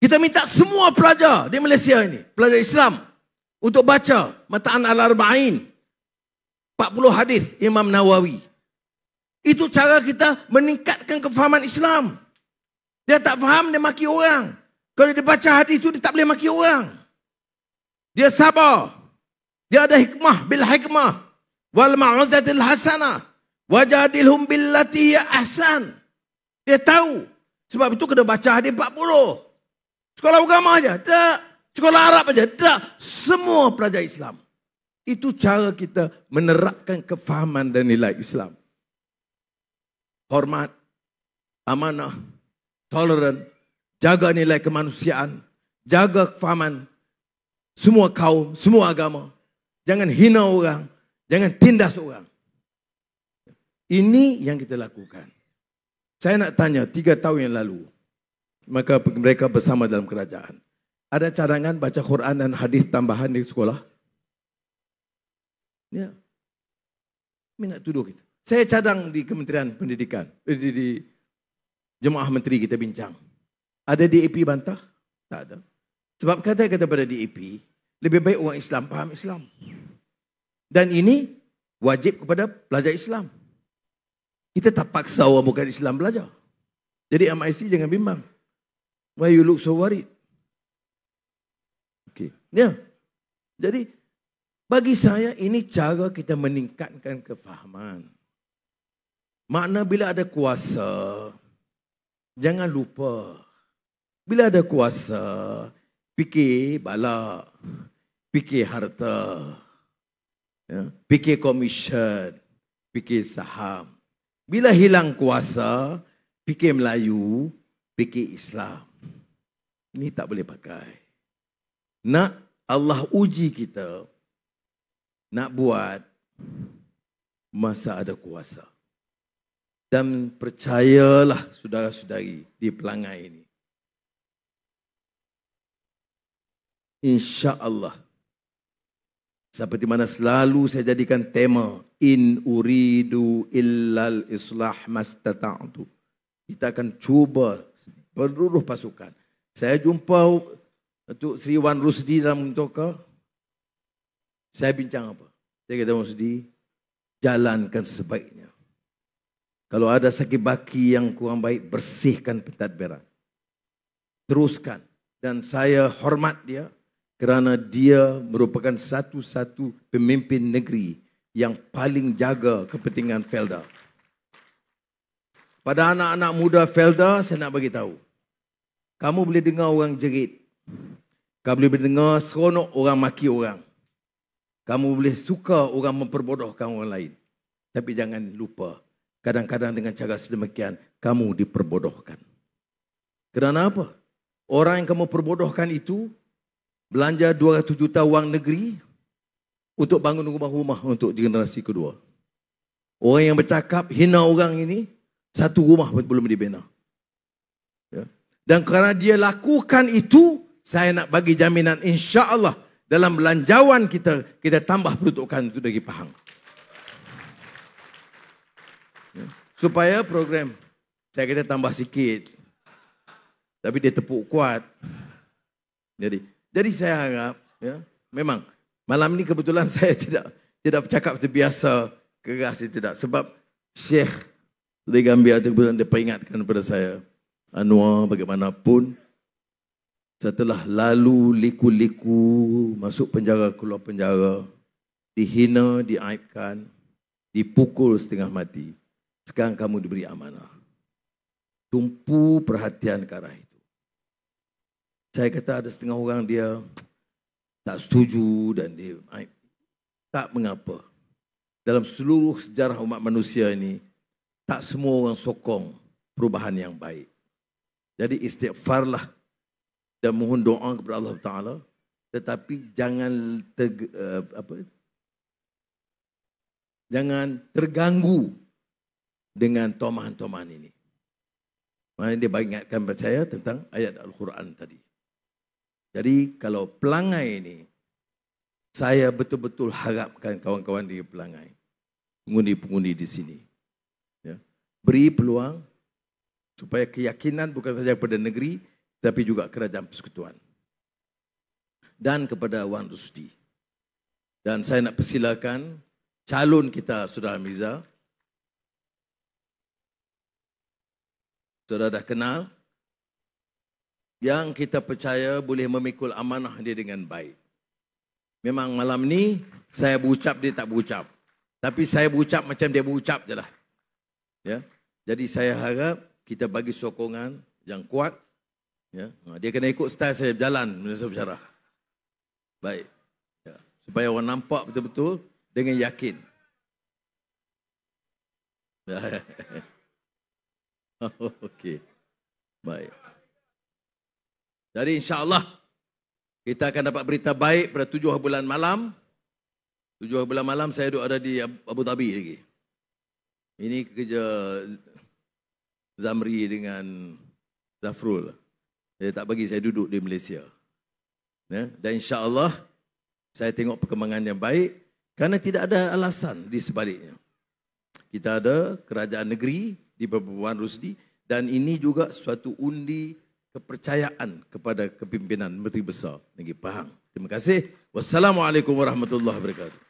Kita minta semua pelajar di Malaysia ini, pelajar Islam, untuk baca Mata'an Al-Arba'in, 40 hadis Imam Nawawi. Itu cara kita meningkatkan kefahaman Islam. Dia tak faham, dia maki orang. Kalau dia baca hadis itu, dia tak boleh maki orang. Dia sabar. Dia ada hikmah bil hikmah. Wal ma'uzatil hasanah. Wajadilhum billati ya ahsan. Dia tahu. Sebab itu kena baca hadis 40. Sekolah agama aja, tak. Sekolah Arab aja, tak. Semua pelajar Islam. Itu cara kita menerapkan kefahaman dan nilai Islam. Hormat, amanah, toleran, jaga nilai kemanusiaan, jaga kefahaman semua kaum, semua agama. Jangan hina orang, jangan tindas orang. Ini yang kita lakukan. Saya nak tanya, tiga tahun yang lalu, maka mereka bersama dalam kerajaan. Ada cadangan baca Quran dan hadis tambahan di sekolah? Ya. Minat tuduh kita. Saya cadang di Kementerian Pendidikan. Eh, di, di Jemaah Menteri kita bincang. Ada DAP bantah? Tak ada. Sebab kata kata pada DAP, lebih baik orang Islam faham Islam. Dan ini wajib kepada pelajar Islam. Kita tak paksa orang bukan Islam belajar. Jadi MIC jangan bimbang. Why you look so worried? Okay. Ya. Yeah. Jadi, bagi saya ini cara kita meningkatkan kefahaman. Makna bila ada kuasa, jangan lupa. Bila ada kuasa, fikir bala, fikir harta, ya, fikir komisen, fikir saham. Bila hilang kuasa, fikir Melayu, fikir Islam ni tak boleh pakai. Nak Allah uji kita, nak buat masa ada kuasa. Dan percayalah saudara-saudari di pelanggan ini. Insya Allah, Seperti mana selalu saya jadikan tema. In uridu illal islah mastata'atu. Kita akan cuba seluruh pasukan. Saya jumpa Datuk Sri Wan Rusdi dalam mentoka. Saya bincang apa? Saya kata Rusdi, jalankan sebaiknya. Kalau ada sakit baki yang kurang baik, bersihkan berang. Teruskan. Dan saya hormat dia kerana dia merupakan satu-satu pemimpin negeri yang paling jaga kepentingan Felda. Pada anak-anak muda Felda, saya nak bagi tahu kamu boleh dengar orang jerit. Kamu boleh dengar seronok orang maki orang. Kamu boleh suka orang memperbodohkan orang lain. Tapi jangan lupa, kadang-kadang dengan cara sedemikian, kamu diperbodohkan. Kerana apa? Orang yang kamu perbodohkan itu, belanja 200 juta wang negeri untuk bangun rumah-rumah untuk generasi kedua. Orang yang bercakap hina orang ini, satu rumah pun belum dibina. Ya. Dan kerana dia lakukan itu, saya nak bagi jaminan insya Allah dalam belanjawan kita, kita tambah peruntukan itu dari Pahang. Ya. Supaya program, saya kata tambah sikit. Tapi dia tepuk kuat. Jadi, jadi saya harap, ya, memang malam ini kebetulan saya tidak tidak bercakap sebiasa biasa, keras tidak. Sebab Syekh dari Gambia itu kebetulan dia peringatkan kepada saya. Anwar bagaimanapun setelah lalu liku-liku masuk penjara keluar penjara dihina diaibkan dipukul setengah mati sekarang kamu diberi amanah tumpu perhatian ke arah itu saya kata ada setengah orang dia tak setuju dan dia aib. tak mengapa dalam seluruh sejarah umat manusia ini tak semua orang sokong perubahan yang baik jadi istighfarlah dan mohon doa kepada Allah Taala tetapi jangan teg, eh, apa jangan terganggu dengan tomahan-tomahan ini. Maka dia ingatkan kepada tentang ayat Al-Quran tadi. Jadi kalau pelangai ini, saya betul-betul harapkan kawan-kawan di pelangai, pengundi-pengundi di sini. Ya. Beri peluang supaya keyakinan bukan saja kepada negeri tapi juga kerajaan persekutuan dan kepada Wan Rusdi. Dan saya nak persilakan calon kita Saudara Miza. Saudara dah kenal yang kita percaya boleh memikul amanah dia dengan baik. Memang malam ni saya berucap dia tak berucap. Tapi saya berucap macam dia berucap jelah. Ya? Jadi saya harap kita bagi sokongan yang kuat ya ha, dia kena ikut style saya berjalan menyusun bicara baik ya. supaya orang nampak betul-betul dengan yakin ya. okey baik jadi insyaallah kita akan dapat berita baik pada tujuh bulan malam tujuh bulan malam saya duduk ada di Abu Dhabi lagi ini kerja Zamri dengan Zafrul. Dia tak bagi saya duduk di Malaysia. Ya? Dan insya Allah saya tengok perkembangan yang baik karena tidak ada alasan di sebaliknya. Kita ada kerajaan negeri di Perpuan Rusdi dan ini juga suatu undi kepercayaan kepada kepimpinan Menteri Besar Negeri Pahang. Terima kasih. Wassalamualaikum warahmatullahi wabarakatuh.